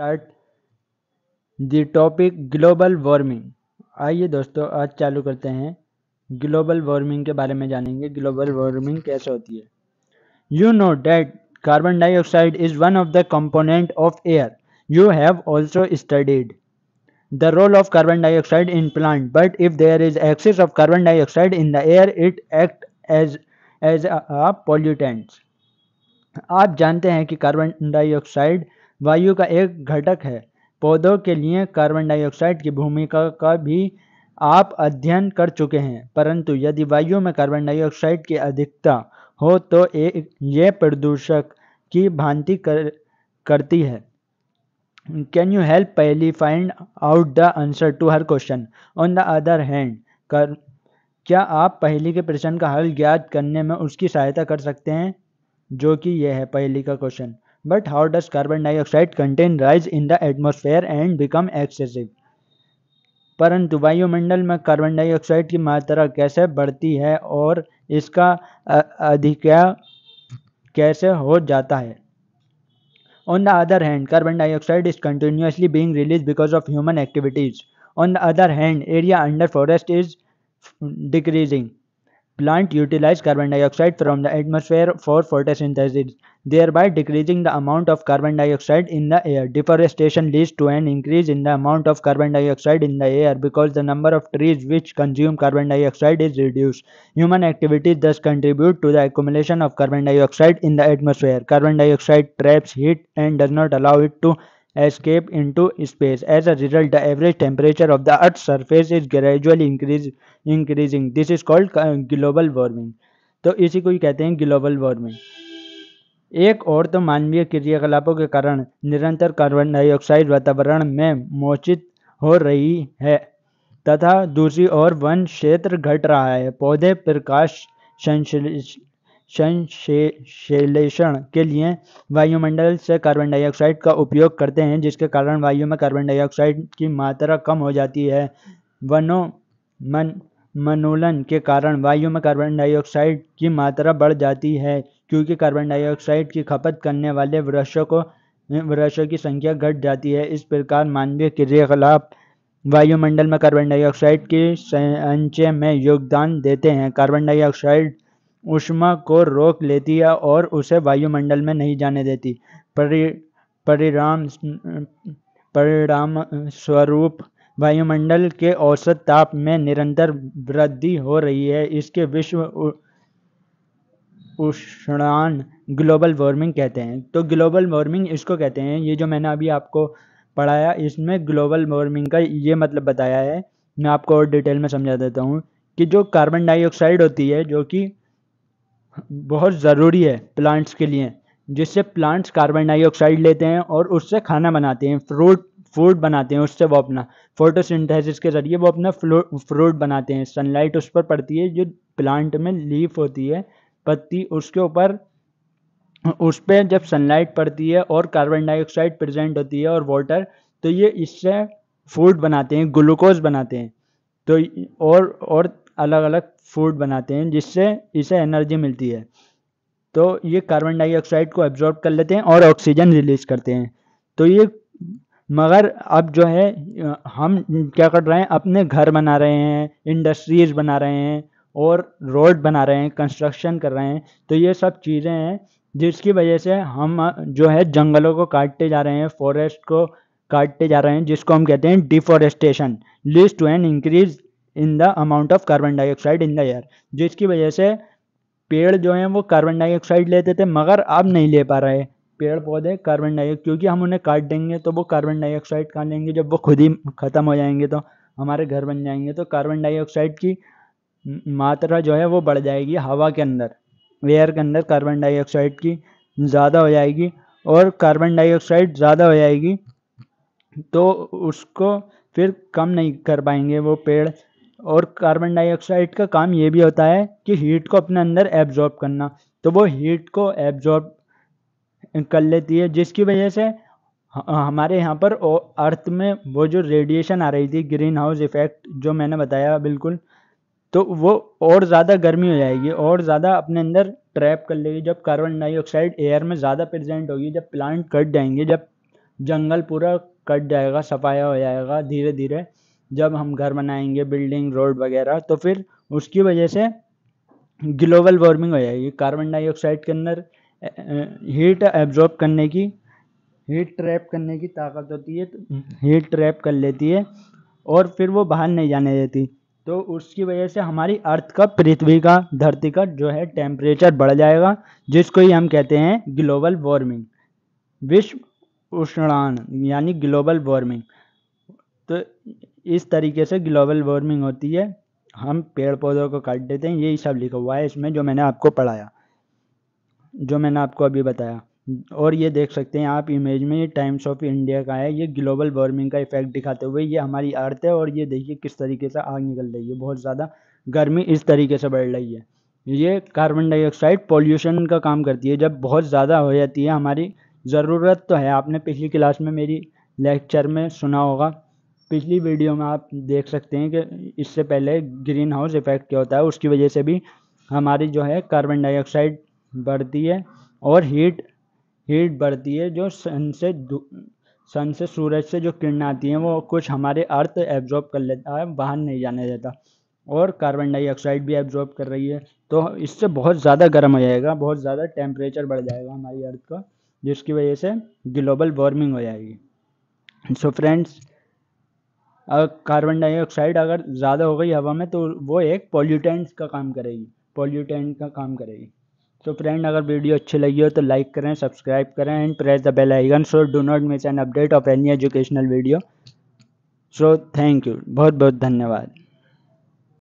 Start the topic global warming आइए दोस्तों आज चालू करते हैं ग्लोबल वार्मिंग के बारे में जानेंगे ग्लोबल वार्मिंग कैसे होती है you know that carbon dioxide is one of the component of air you have also studied the role of carbon dioxide in plant but if there is excess of carbon dioxide in the air it act as as a pollutants आप जानते हैं कि carbon dioxide वायु का एक घटक है पौधों के लिए कार्बन डाइऑक्साइड की भूमिका का भी आप अध्ययन कर चुके हैं परंतु यदि वायु में कार्बन डाइऑक्साइड की अधिकता हो तो ये प्रदूषक की भांति कर, करती है कैन यू हेल्प पहली find out the answer to her question on the other hand कर क्या आप पहली के प्रश्न का हल ज्ञात करने में उसकी सहायता कर सकते हैं जो कि यह है पहली का question but how does carbon dioxide content rise in the atmosphere and become excessive परंतु वायुमंडल में कार्बन डाइऑक्साइड की मात्रा कैसे बढ़ती है और इसका अधिक कैसे हो जाता है on the other hand carbon dioxide is continuously being release because of human activities on the other hand area under forest is decreasing Plants utilize carbon dioxide from the atmosphere for photosynthesis, thereby decreasing the amount of carbon dioxide in the air. Deforestation leads to an increase in the amount of carbon dioxide in the air because the number of trees which consume carbon dioxide is reduced. Human activities thus contribute to the accumulation of carbon dioxide in the atmosphere. Carbon dioxide traps heat and does not allow it to escape into space. As a result, the average temperature of the Earth's surface is gradually increase, increasing. This is called global warming. तो इसी को ही कहते हैं global warming एक और तो मानवीय क्रियाकलापों के कारण निरंतर कार्बन डाइऑक्साइड वातावरण में मोचित हो रही है तथा दूसरी ओर वन क्षेत्र घट रहा है पौधे प्रकाश संश्लेषण संश्लेषण के लिए वायुमंडल से कार्बन डाइऑक्साइड का उपयोग करते हैं जिसके कारण वायु में कार्बन डाइऑक्साइड की मात्रा कम हो जाती है मनोलन के कारण वायु में कार्बन डाइऑक्साइड की मात्रा बढ़ जाती है क्योंकि कार्बन डाइऑक्साइड की खपत करने वाले वृक्षों को वृक्षों की संख्या घट जाती है इस प्रकार मानवीय क्रियाकलाप वायुमंडल में कार्बन डाइऑक्साइड के संचय में योगदान देते हैं कार्बन डाइऑक्साइड ऊष्मा को रोक लेती है और उसे वायुमंडल में नहीं जाने देती परिणाम स्वरूप वायुमंडल के औसत ताप में निरंतर वृद्धि हो रही है इसके विश्व उष्णान ग्लोबल वार्मिंग कहते हैं तो ग्लोबल वार्मिंग इसको कहते हैं ये जो मैंने अभी आपको पढ़ाया इसमें ग्लोबल वार्मिंग का ये मतलब बताया है मैं आपको और डिटेल में समझा देता हूँ कि जो कार्बन डाइऑक्साइड होती है जो कि बहुत ज़रूरी है प्लांट्स के लिए जिससे प्लांट्स कार्बन डाइऑक्साइड लेते हैं और उससे खाना बनाते हैं फ्रूट फूड बनाते हैं उससे वो अपना फोटोसिंथेसिस के ज़रिए वो अपना फ्रूट बनाते हैं सनलाइट उस पर पड़ती है जो प्लांट में लीफ होती है पत्ती उसके ऊपर उस पर जब सनलाइट पड़ती है और कार्बन डाइऑक्साइड प्रेजेंट होती है और वाटर तो ये इससे फूड बनाते हैं ग्लूकोज बनाते हैं तो और और अलग अलग फूड बनाते हैं जिससे इसे एनर्जी मिलती है तो ये कार्बन डाइऑक्साइड को एब्जॉर्ब कर लेते हैं और ऑक्सीजन रिलीज करते हैं तो ये मगर अब जो है हम क्या कर रहे हैं अपने घर बना रहे हैं इंडस्ट्रीज बना रहे हैं और रोड बना रहे हैं कंस्ट्रक्शन कर रहे हैं तो ये सब चीज़ें हैं जिसकी वजह से हम जो है जंगलों को काटते जा रहे हैं फॉरेस्ट को काटते जा रहे हैं जिसको हम कहते हैं deforestation leads to an increase in the amount of carbon dioxide in the air जिसकी वजह से पेड़ जो हैं वो कार्बन डाइऑक्साइड लेते थे मगर अब नहीं ले पा रहे पेड़ पौधे कार्बन डाइऑक्साइड क्योंकि हम उन्हें काट देंगे तो वो कार्बन डाइऑक्साइड कहाँ लेंगे जब वो खुद ही ख़त्म हो जाएंगे तो हमारे घर बन जाएंगे तो कार्बन डाइऑक्साइड की मात्रा जो है वो बढ़ जाएगी हवा के अंदर एयर के अंदर कार्बन डाइऑक्साइड की ज़्यादा हो जाएगी और कार्बन डाइऑक्साइड ज़्यादा हो जाएगी तो उसको फिर कम नहीं कर पाएंगे वो पेड़ और कार्बन डाइऑक्साइड का काम ये भी होता है कि हीट को अपने अंदर एब्जॉर्ब करना तो वो हीट को एब्जॉर्ब कर लेती है जिसकी वजह से हमारे यहाँ पर अर्थ में वो जो रेडिएशन आ रही थी ग्रीन हाउस इफेक्ट जो मैंने बताया बिल्कुल तो वो और ज़्यादा गर्मी हो जाएगी और ज़्यादा अपने अंदर ट्रैप कर लेगी जब कार्बन डाइऑक्साइड एयर में ज़्यादा प्रेजेंट होगी जब प्लांट कट जाएंगे जब जंगल पूरा कट जाएगा सफाया हो जाएगा धीरे धीरे जब हम घर बनाएंगे बिल्डिंग रोड वगैरह तो फिर उसकी वजह से ग्लोबल वार्मिंग हो जाएगी कार्बन डाइऑक्साइड के अंदर हीट एब्जॉर्ब करने की हीट ट्रैप करने की ताकत होती है हीट ट्रैप कर लेती है और फिर वो बाहर नहीं जाने देती तो उसकी वजह से हमारी अर्थ का पृथ्वी का धरती का जो है टेम्परेचर बढ़ जाएगा जिसको ही हम कहते हैं ग्लोबल वार्मिंग विश्व उष्णान यानी ग्लोबल वार्मिंग तो इस तरीके से ग्लोबल वार्मिंग होती है हम पेड़ पौधों को काट देते हैं यही सब लिखा हुआ है इसमें जो मैंने आपको पढ़ाया जो मैंने आपको अभी बताया और ये देख सकते हैं आप इमेज में ये टाइम्स ऑफ इंडिया का है ये ग्लोबल वार्मिंग का इफेक्ट दिखाते हुए ये हमारी अर्थ है और ये देखिए किस तरीके से आग निकल रही है बहुत ज़्यादा गर्मी इस तरीके से बढ़ रही है ये कार्बन डाइऑक्साइड पॉल्यूशन का काम करती है जब बहुत ज़्यादा हो जाती है हमारी ज़रूरत तो है आपने पिछली क्लास में मेरी लेक्चर में सुना होगा पिछली वीडियो में आप देख सकते हैं कि इससे पहले ग्रीन हाउस इफेक्ट क्या होता है उसकी वजह से भी हमारी जो है कार्बन डाइऑक्साइड बढ़ती है और हीट हीट बढ़ती है जो सन से सन से सूरज से जो किरण आती हैं वो कुछ हमारे अर्थ एब्जॉर्ब कर लेता है बाहर नहीं जाने देता और कार्बन डाइऑक्साइड भी एब्जॉर्ब कर रही है तो इससे बहुत ज़्यादा गर्म हो जाएगा बहुत ज़्यादा टेम्परेचर बढ़ जाएगा हमारी अर्थ का जिसकी वजह से ग्लोबल वार्मिंग हो जाएगी so so friends carbon dioxide अगर ज़्यादा हो गई हवा में तो वो एक पॉल्यूटेंट्स का काम करेगी पॉल्यूटेंट का काम करेगी तो फ्रेंड अगर वीडियो अच्छी लगी हो तो लाइक करें सब्सक्राइब करें and press the bell icon so do not miss an update of any educational video so thank you बहुत बहुत धन्यवाद